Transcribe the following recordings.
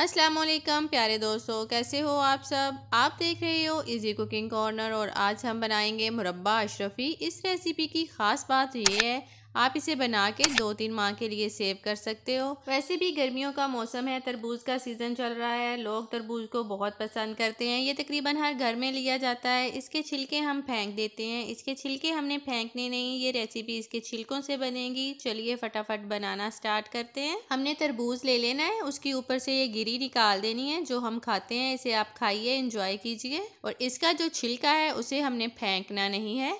अस्सलाम वालेकुम प्यारे दोस्तों कैसे हो आप सब आप देख रहे हो इजी कुकिंग कॉर्नर और आज हम बनाएंगे मुरब्बा अशरफ़ी इस रेसिपी की ख़ास बात ये है आप इसे बना के दो तीन माह के लिए सेव कर सकते हो वैसे भी गर्मियों का मौसम है तरबूज का सीज़न चल रहा है लोग तरबूज को बहुत पसंद करते हैं ये तकरीबन हर घर में लिया जाता है इसके छिलके हम फेंक देते हैं इसके छिलके हमने फेंकने नहीं ये रेसिपी इसके छिलकों से बनेगी चलिए फटाफट बनाना स्टार्ट करते हैं हमने तरबूज ले लेना है उसके ऊपर से ये गिरी निकाल देनी है जो हम खाते हैं इसे आप खाइए इंजॉय कीजिए और इसका जो छिलका है उसे हमने फेंकना नहीं है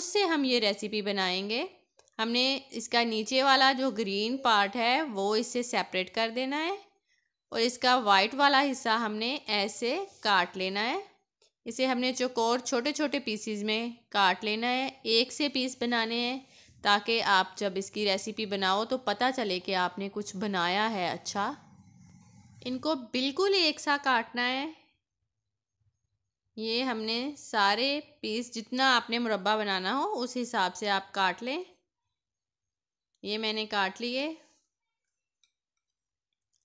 उससे हम ये रेसिपी बनाएंगे हमने इसका नीचे वाला जो ग्रीन पार्ट है वो इससे सेपरेट कर देना है और इसका वाइट वाला हिस्सा हमने ऐसे काट लेना है इसे हमने चकोर छोटे छोटे पीसीज में काट लेना है एक से पीस बनाने हैं ताकि आप जब इसकी रेसिपी बनाओ तो पता चले कि आपने कुछ बनाया है अच्छा इनको बिल्कुल एक सा काटना है ये हमने सारे पीस जितना आपने मुरबा बनाना हो उस हिसाब से आप काट लें ये मैंने काट लिए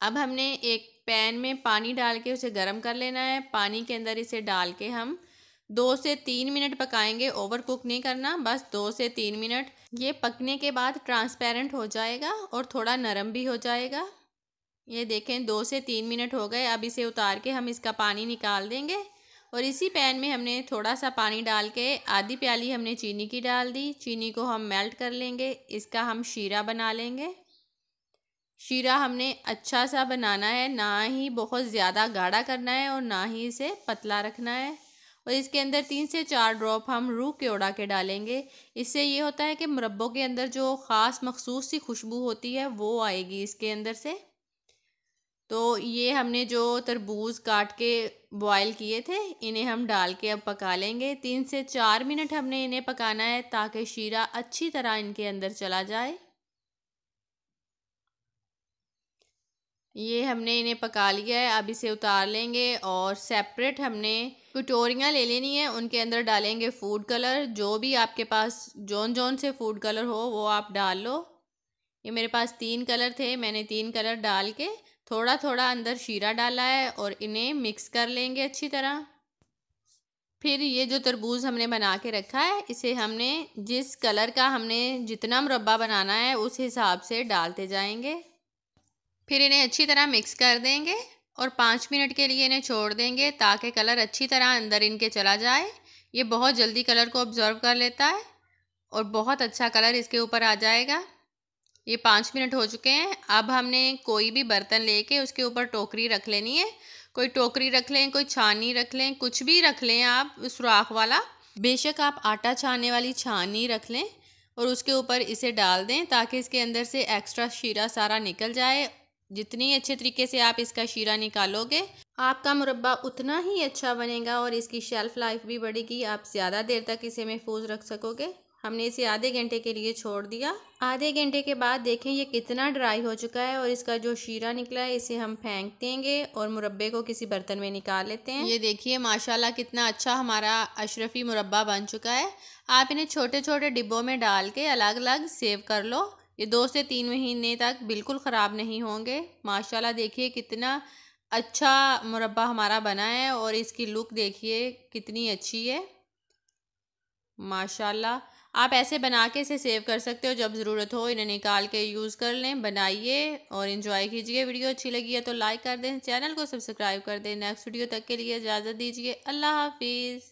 अब हमने एक पैन में पानी डाल के उसे गर्म कर लेना है पानी के अंदर इसे डाल के हम दो से तीन मिनट पकाएंगे ओवर कुक नहीं करना बस दो से तीन मिनट ये पकने के बाद ट्रांसपेरेंट हो जाएगा और थोड़ा नरम भी हो जाएगा ये देखें दो से तीन मिनट हो गए अब इसे उतार के हम इसका पानी निकाल देंगे और इसी पैन में हमने थोड़ा सा पानी डाल के आधी प्याली हमने चीनी की डाल दी चीनी को हम मेल्ट कर लेंगे इसका हम शीरा बना लेंगे शीरा हमने अच्छा सा बनाना है ना ही बहुत ज़्यादा गाढ़ा करना है और ना ही इसे पतला रखना है और इसके अंदर तीन से चार ड्रॉप हम रूह के उड़ा के डालेंगे इससे ये होता है कि मुरब्बों के अंदर जो ख़ास मखसूस सी खुशबू होती है वो आएगी इसके अंदर से तो ये हमने जो तरबूज काट के बॉयल किए थे इन्हें हम डाल के अब पका लेंगे तीन से चार मिनट हमने इन्हें पकाना है ताकि शीरा अच्छी तरह इनके अंदर चला जाए ये हमने इन्हें पका लिया है अब इसे उतार लेंगे और सेपरेट हमने कटोरियाँ ले लेनी है उनके अंदर डालेंगे फूड कलर जो भी आपके पास जौन जौन से फूड कलर हो वो आप डाल लो ये मेरे पास तीन कलर थे मैंने तीन कलर डाल के थोड़ा थोड़ा अंदर शीरा डाला है और इन्हें मिक्स कर लेंगे अच्छी तरह फिर ये जो तरबूज हमने बना के रखा है इसे हमने जिस कलर का हमने जितना मुरबा बनाना है उस हिसाब से डालते जाएंगे फिर इन्हें अच्छी तरह मिक्स कर देंगे और पाँच मिनट के लिए इन्हें छोड़ देंगे ताकि कलर अच्छी तरह अंदर इनके चला जाए ये बहुत जल्दी कलर को ऑब्ज़र्व कर लेता है और बहुत अच्छा कलर इसके ऊपर आ जाएगा ये पाँच मिनट हो चुके हैं अब हमने कोई भी बर्तन लेके उसके ऊपर टोकरी रख लेनी है कोई टोकरी रख लें कोई छानी रख लें कुछ भी रख लें आप सुराख वाला बेशक आप आटा छानने वाली छानी रख लें और उसके ऊपर इसे डाल दें ताकि इसके अंदर से एक्स्ट्रा शीरा सारा निकल जाए जितनी अच्छे तरीके से आप इसका शीरा निकालोगे आपका मुरबा उतना ही अच्छा बनेगा और इसकी शेल्फ़ लाइफ भी बढ़ेगी आप ज़्यादा देर तक इसे महफूज रख सकोगे हमने इसे आधे घंटे के लिए छोड़ दिया आधे घंटे के बाद देखें ये कितना ड्राई हो चुका है और इसका जो शीरा निकला है इसे हम फेंक देंगे और मुरब्बे को किसी बर्तन में निकाल लेते हैं ये देखिए माशाल्लाह कितना अच्छा हमारा अशरफी मुरब्बा बन चुका है आप इन्हें छोटे छोटे डिब्बों में डाल के अलग अलग सेव कर लो ये दो से तीन महीने तक बिल्कुल ख़राब नहीं होंगे माशाल्लाह देखिए कितना अच्छा मुरब्बा हमारा बना है और इसकी लुक देखिए कितनी अच्छी है माशाल्लाह आप ऐसे बना के इसे सेव कर सकते हो जब ज़रूरत हो इन्हें निकाल के यूज़ कर लें बनाइए और इन्जॉय कीजिए वीडियो अच्छी लगी है तो लाइक कर दें चैनल को सब्सक्राइब कर दें नेक्स्ट वीडियो तक के लिए इजाज़त दीजिए अल्लाह हाफिज़